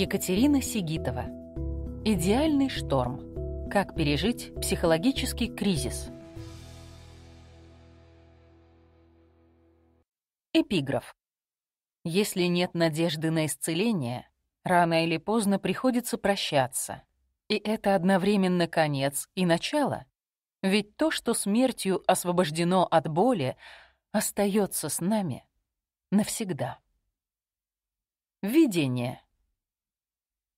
Екатерина Сигитова. Идеальный шторм. Как пережить психологический кризис. Эпиграф. Если нет надежды на исцеление, рано или поздно приходится прощаться. И это одновременно конец и начало. Ведь то, что смертью освобождено от боли, остается с нами навсегда. Видение.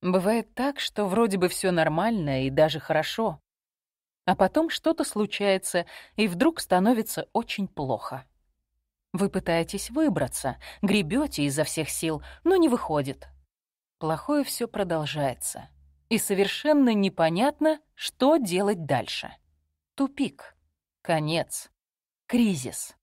Бывает так, что вроде бы все нормально и даже хорошо, а потом что-то случается, и вдруг становится очень плохо. Вы пытаетесь выбраться, гребете изо всех сил, но не выходит. Плохое все продолжается, и совершенно непонятно, что делать дальше. Тупик, конец, кризис.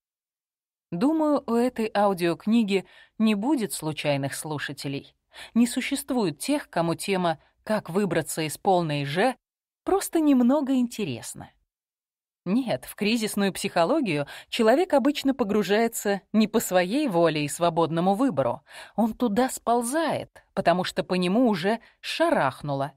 Думаю, у этой аудиокниги не будет случайных слушателей. Не существует тех, кому тема «Как выбраться из полной же» просто немного интересна. Нет, в кризисную психологию человек обычно погружается не по своей воле и свободному выбору. Он туда сползает, потому что по нему уже шарахнуло.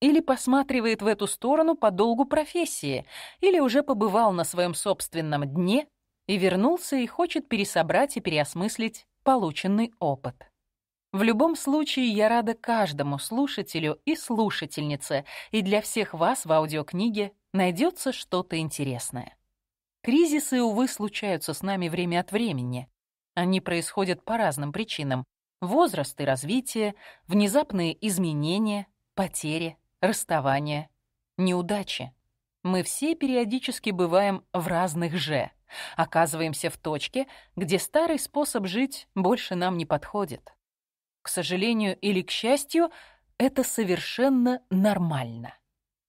Или посматривает в эту сторону по долгу профессии, или уже побывал на своем собственном дне и вернулся и хочет пересобрать и переосмыслить полученный опыт. В любом случае, я рада каждому слушателю и слушательнице, и для всех вас в аудиокниге найдется что-то интересное. Кризисы, увы, случаются с нами время от времени. Они происходят по разным причинам. Возраст и развитие, внезапные изменения, потери, расставания, неудачи. Мы все периодически бываем в разных же. Оказываемся в точке, где старый способ жить больше нам не подходит. К сожалению или к счастью, это совершенно нормально.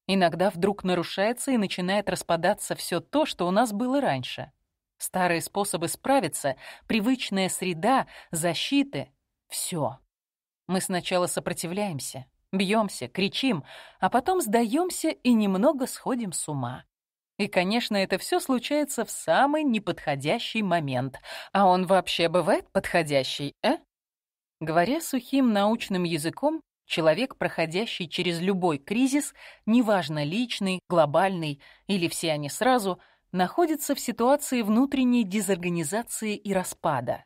Иногда вдруг нарушается и начинает распадаться все то, что у нас было раньше. Старые способы справиться, привычная среда, защиты — все. Мы сначала сопротивляемся, бьемся, кричим, а потом сдаемся и немного сходим с ума. И, конечно, это все случается в самый неподходящий момент. А он вообще бывает подходящий, э? Говоря сухим научным языком, человек, проходящий через любой кризис, неважно личный, глобальный или все они сразу, находится в ситуации внутренней дезорганизации и распада.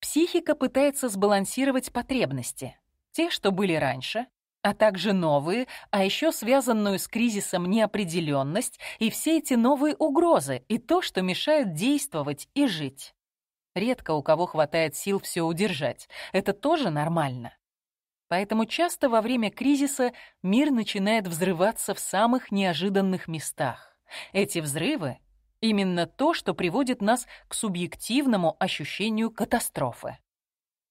Психика пытается сбалансировать потребности, те, что были раньше, а также новые, а еще связанную с кризисом неопределенность и все эти новые угрозы и то, что мешает действовать и жить. Редко у кого хватает сил все удержать. Это тоже нормально. Поэтому часто во время кризиса мир начинает взрываться в самых неожиданных местах. Эти взрывы — именно то, что приводит нас к субъективному ощущению катастрофы.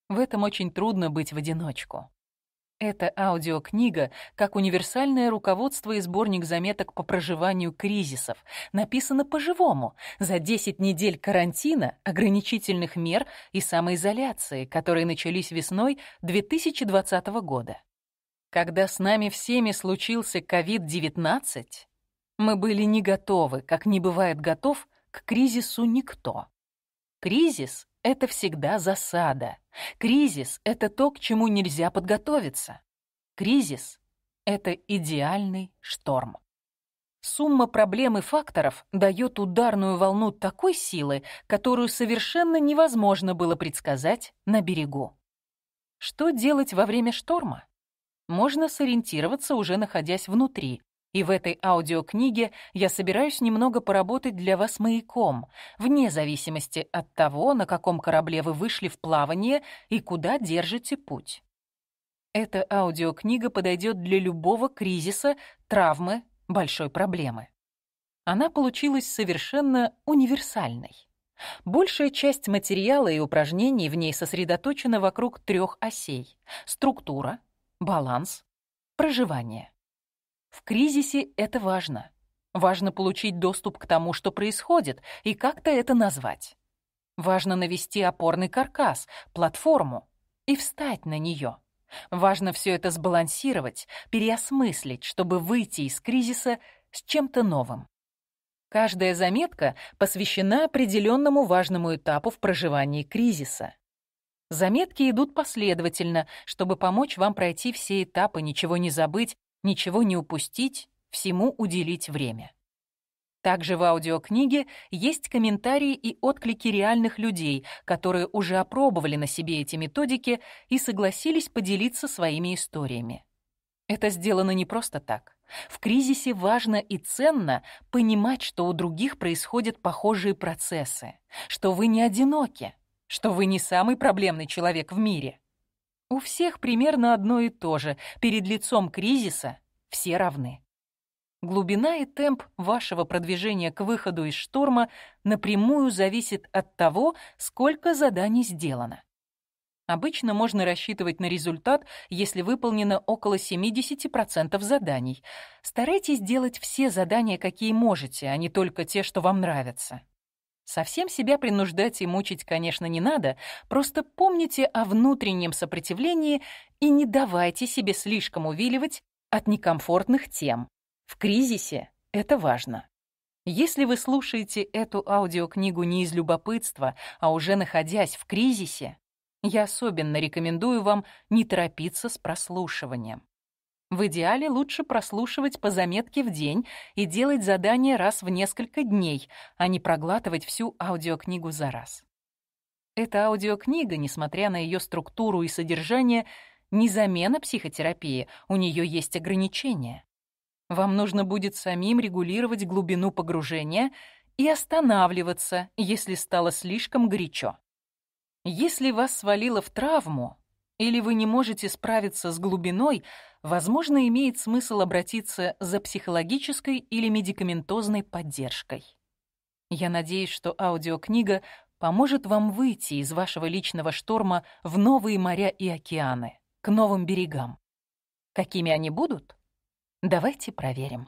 В этом очень трудно быть в одиночку. Эта аудиокнига как универсальное руководство и сборник заметок по проживанию кризисов. Написано по-живому, за 10 недель карантина, ограничительных мер и самоизоляции, которые начались весной 2020 года. Когда с нами всеми случился COVID-19, мы были не готовы, как не бывает готов, к кризису никто. Кризис это всегда засада. Кризис — это то, к чему нельзя подготовиться. Кризис — это идеальный шторм. Сумма проблем и факторов дает ударную волну такой силы, которую совершенно невозможно было предсказать на берегу. Что делать во время шторма? Можно сориентироваться, уже находясь внутри, и в этой аудиокниге я собираюсь немного поработать для вас маяком, вне зависимости от того, на каком корабле вы вышли в плавание и куда держите путь. Эта аудиокнига подойдет для любого кризиса, травмы, большой проблемы. Она получилась совершенно универсальной. Большая часть материала и упражнений в ней сосредоточена вокруг трех осей — структура, баланс, проживание. В кризисе это важно. Важно получить доступ к тому, что происходит, и как-то это назвать. Важно навести опорный каркас, платформу, и встать на нее. Важно все это сбалансировать, переосмыслить, чтобы выйти из кризиса с чем-то новым. Каждая заметка посвящена определенному важному этапу в проживании кризиса. Заметки идут последовательно, чтобы помочь вам пройти все этапы, ничего не забыть ничего не упустить, всему уделить время. Также в аудиокниге есть комментарии и отклики реальных людей, которые уже опробовали на себе эти методики и согласились поделиться своими историями. Это сделано не просто так. В кризисе важно и ценно понимать, что у других происходят похожие процессы, что вы не одиноки, что вы не самый проблемный человек в мире. У всех примерно одно и то же. Перед лицом кризиса все равны. Глубина и темп вашего продвижения к выходу из шторма напрямую зависит от того, сколько заданий сделано. Обычно можно рассчитывать на результат, если выполнено около 70% заданий. Старайтесь делать все задания, какие можете, а не только те, что вам нравятся. Совсем себя принуждать и мучить, конечно, не надо, просто помните о внутреннем сопротивлении и не давайте себе слишком увиливать от некомфортных тем. В кризисе это важно. Если вы слушаете эту аудиокнигу не из любопытства, а уже находясь в кризисе, я особенно рекомендую вам не торопиться с прослушиванием. В идеале лучше прослушивать по заметке в день и делать задание раз в несколько дней, а не проглатывать всю аудиокнигу за раз. Эта аудиокнига, несмотря на ее структуру и содержание, не замена психотерапии, у нее есть ограничения. Вам нужно будет самим регулировать глубину погружения и останавливаться, если стало слишком горячо. Если вас свалило в травму, или вы не можете справиться с глубиной, возможно, имеет смысл обратиться за психологической или медикаментозной поддержкой. Я надеюсь, что аудиокнига поможет вам выйти из вашего личного шторма в новые моря и океаны, к новым берегам. Какими они будут? Давайте проверим.